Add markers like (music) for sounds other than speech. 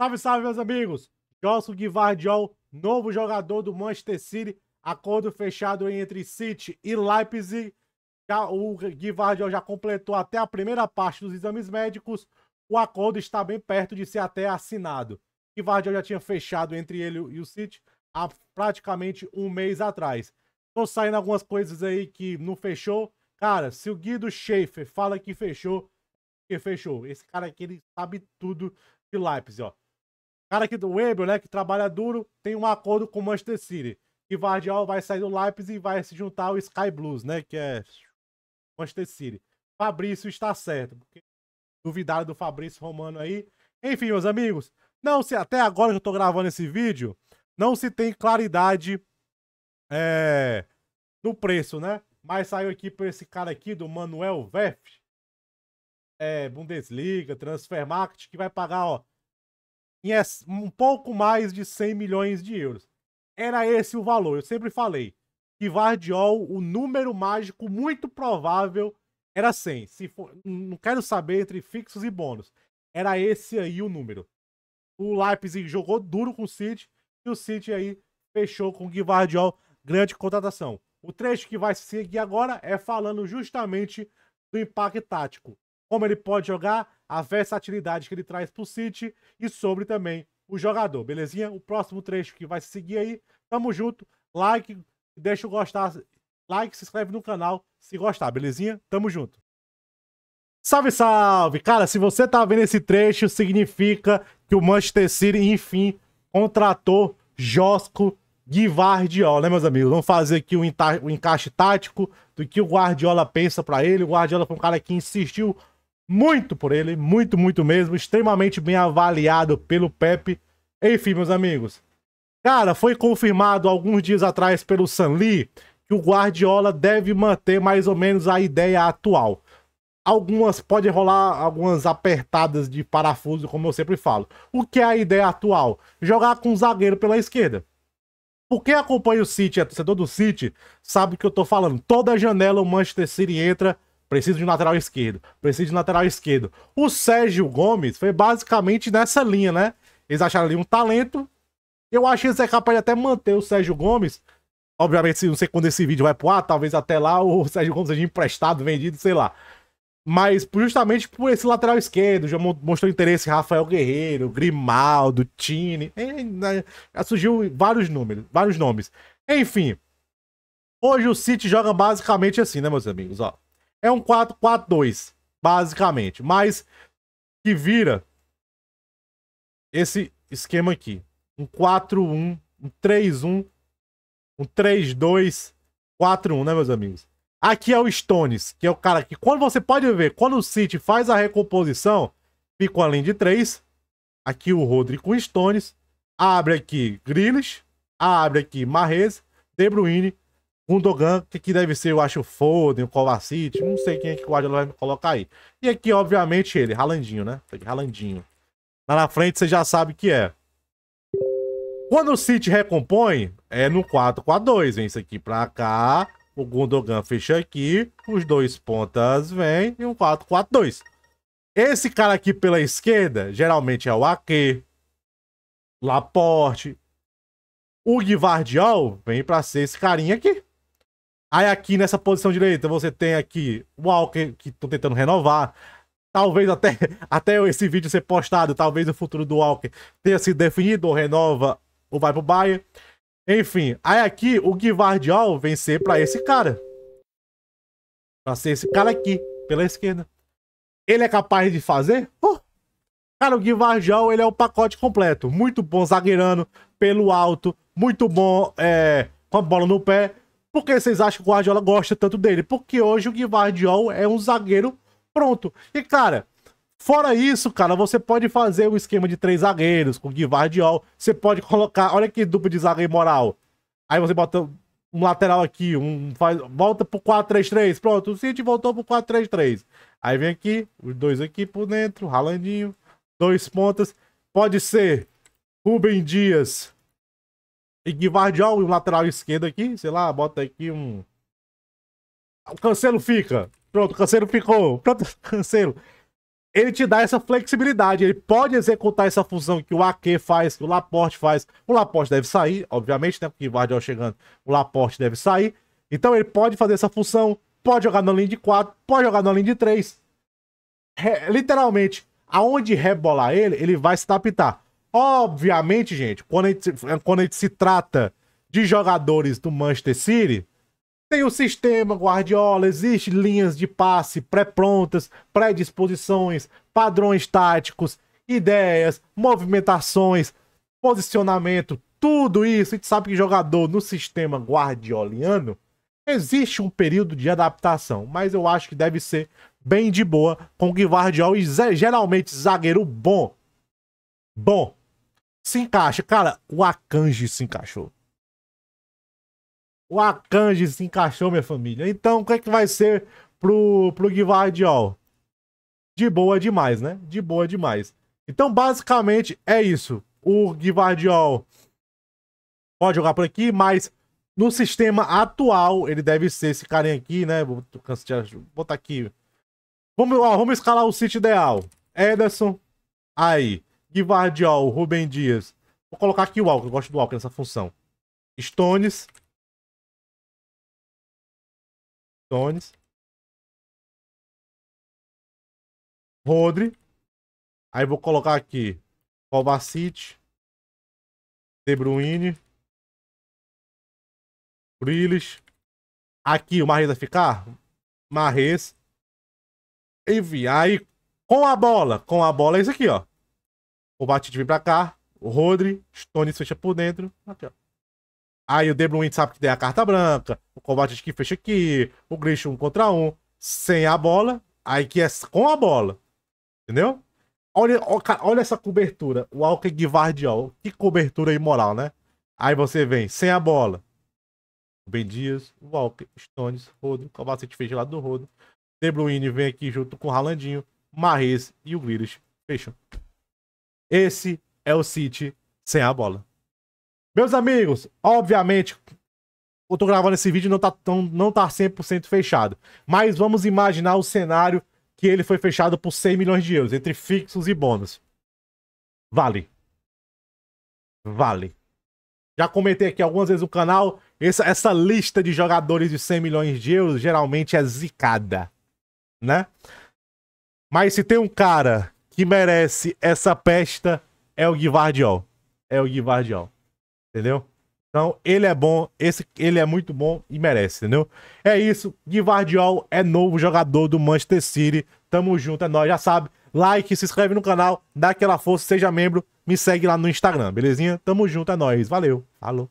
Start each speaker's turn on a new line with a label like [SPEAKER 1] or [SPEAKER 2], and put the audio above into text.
[SPEAKER 1] Salve, salve, meus amigos! Josso Guivardiol, novo jogador do Manchester City, acordo fechado entre City e Leipzig. Já, o Guivardiol já completou até a primeira parte dos exames médicos. O acordo está bem perto de ser até assinado. Guivardiol já tinha fechado entre ele e o City há praticamente um mês atrás. Tô saindo algumas coisas aí que não fechou. Cara, se o Guido Schaefer fala que fechou, que fechou. Esse cara aqui, ele sabe tudo de Leipzig, ó cara aqui do Weber, né, que trabalha duro, tem um acordo com o Manchester City. E Vardial vai sair do Leipzig e vai se juntar ao Sky Blues, né, que é Manchester City. Fabrício está certo, porque duvidaram do Fabrício Romano aí. Enfim, meus amigos, não se até agora que eu tô gravando esse vídeo, não se tem claridade é, do preço, né? Mas saiu aqui por esse cara aqui, do Manuel Veff, é, Bundesliga, market que vai pagar, ó, em um pouco mais de 100 milhões de euros. Era esse o valor, eu sempre falei. Que Vardiol, o número mágico muito provável era 100. Se for, não quero saber entre fixos e bônus. Era esse aí o número. O Leipzig jogou duro com o City e o City aí fechou com o Guivardiol, grande contratação. O trecho que vai seguir agora é falando justamente do impacto tático como ele pode jogar, a versatilidade que ele traz para o City e sobre também o jogador, belezinha? O próximo trecho que vai seguir aí. Tamo junto. Like, deixa o gostar. Like, se inscreve no canal se gostar, belezinha? Tamo junto. Salve, salve! Cara, se você tá vendo esse trecho, significa que o Manchester City, enfim, contratou Josco Guivardiola, né, meus amigos? Vamos fazer aqui o, encaixe tático do que o Guardiola pensa para ele. O Guardiola foi um cara que insistiu muito por ele, muito, muito mesmo, extremamente bem avaliado pelo Pepe. Enfim, meus amigos. Cara, foi confirmado alguns dias atrás pelo Lee que o Guardiola deve manter mais ou menos a ideia atual. Algumas pode rolar algumas apertadas de parafuso, como eu sempre falo. O que é a ideia atual? Jogar com um zagueiro pela esquerda. Por quem acompanha o City, é torcedor do City, sabe o que eu tô falando. Toda janela o Manchester City entra Preciso de um lateral esquerdo. Preciso de um lateral esquerdo. O Sérgio Gomes foi basicamente nessa linha, né? Eles acharam ali um talento. Eu acho que eles é capaz de até manter o Sérgio Gomes. Obviamente, não sei quando esse vídeo vai pro ar, talvez até lá o (laughs) Sérgio Gomes seja emprestado, vendido, sei lá. Mas justamente por esse lateral esquerdo, já mostrou interesse Rafael Guerreiro, Grimaldo, Tini. Né, já surgiu vários números, vários nomes. Enfim. Hoje o City joga basicamente assim, né, meus amigos? Ó, é um 4-4-2, basicamente. Mas que vira esse esquema aqui. Um 4-1, um 3-1, um 3-2, 4-1, né, meus amigos? Aqui é o Stones, que é o cara que, quando você pode ver, quando o City faz a recomposição, fica uma linha de 3. Aqui o Rodrigo Stones. Abre aqui Grealish. Abre aqui Marrez, De Bruyne Gundogan, que, que deve ser, eu acho, o Foden, o Kovacic, não sei quem é que o Guardiola vai me colocar aí. E aqui, obviamente, ele, Ralandinho, né? Ralandinho. Lá na frente você já sabe que é. Quando o City recompõe, é no 4-4-2, vem isso aqui pra cá, o Gundogan fecha aqui, os dois pontas vêm e um 4-4-2. Esse cara aqui pela esquerda, geralmente é o Ake, Laporte, o Guivardiol, vem pra ser esse carinha aqui. Aí aqui nessa posição direita você tem aqui o Walker, que estão tentando renovar. Talvez até, (laughs) até esse vídeo ser postado, talvez o futuro do Walker tenha sido definido, ou renova, ou vai pro Bayern. Enfim, aí aqui o Guivardial vencer para esse cara. Pra ser esse cara aqui, pela esquerda. Ele é capaz de fazer? Uh! Cara, o Guivardial ele é o pacote completo. Muito bom zagueirano, pelo alto, muito bom é, com a bola no pé por que vocês acham que o Guardiola gosta tanto dele? Porque hoje o Guardiola é um zagueiro pronto. E, cara, fora isso, cara, você pode fazer um esquema de três zagueiros com o Guardiola. Você pode colocar... Olha que dupla de zagueiro moral. Aí você bota um lateral aqui, um faz, volta pro 4-3-3. Pronto, o City voltou pro 4-3-3. Aí vem aqui, os dois aqui por dentro, ralandinho, dois pontas. Pode ser Rubem Dias tem que guardiar o lateral esquerdo aqui, sei lá, bota aqui um... Ah, o Cancelo fica. Pronto, o Cancelo ficou. Pronto, (laughs) Cancelo. Ele te dá essa flexibilidade. Ele pode executar essa função que o AQ faz, que o Laporte faz. O Laporte deve sair, obviamente, né? Porque o Guardiola chegando, o Laporte deve sair. Então ele pode fazer essa função, pode jogar na linha de 4, pode jogar na linha de 3. Re literalmente, aonde rebolar ele, ele vai se adaptar. Obviamente, gente, quando a gente, é, quando a gente se trata de jogadores do Manchester City, tem o sistema Guardiola, existe linhas de passe pré-prontas, pré-disposições, padrões táticos, ideias, movimentações, posicionamento, tudo isso. A gente sabe que jogador no sistema guardioliano existe um período de adaptação, mas eu acho que deve ser bem de boa com o Guardiola e geralmente zagueiro bom. Bom, se encaixa. Cara, o Akanji se encaixou. O Akanji se encaixou, minha família. Então, o que é que vai ser pro, pro Guivardiol? De boa demais, né? De boa demais. Então, basicamente, é isso. O Guivardiol pode jogar por aqui, mas no sistema atual, ele deve ser esse carinha aqui, né? Vou botar aqui. Vamos, ó, vamos escalar o sítio ideal. Ederson, aí. Guivardiol, Rubem Dias. Vou colocar aqui o Walker, eu gosto do Walker nessa função. Stones. Stones. Rodri. Aí vou colocar aqui Kovacic. De Bruyne. Grealish. Aqui o Marres vai ficar. Marres. Enfim, aí com a bola. Com a bola é isso aqui, ó. O Batid vem pra cá. O Rodri. Stones fecha por dentro. Aqui, ó. Aí o De Bruyne sabe que tem a carta branca. O combate que fecha aqui. O Grish um contra um. Sem a bola. Aí que é com a bola. Entendeu? Olha, olha essa cobertura. O Alca Guivardiol. Que cobertura imoral, né? Aí você vem sem a bola. O Ben Dias, o Walker, Stones, Rodo. Kovacic fecha lá do Rodri. De Bruyne vem aqui junto com o Ralandinho, Marres e o Grealish. Fecham. Esse é o City sem a bola. Meus amigos, obviamente, eu tô gravando esse vídeo não tá, tão, não tá 100% fechado. Mas vamos imaginar o cenário que ele foi fechado por 100 milhões de euros, entre fixos e bônus. Vale. Vale. Já comentei aqui algumas vezes no canal, essa, essa lista de jogadores de 100 milhões de euros geralmente é zicada, né? Mas se tem um cara que merece essa pesta é o Guivardiol. É o Guivardiol. Entendeu? Então, ele é bom, esse, ele é muito bom e merece, entendeu? É isso, Guivardiol é novo jogador do Manchester City. Tamo junto, é nóis, já sabe. Like, se inscreve no canal, dá aquela força, seja membro, me segue lá no Instagram, belezinha? Tamo junto, é nóis. Valeu, falou.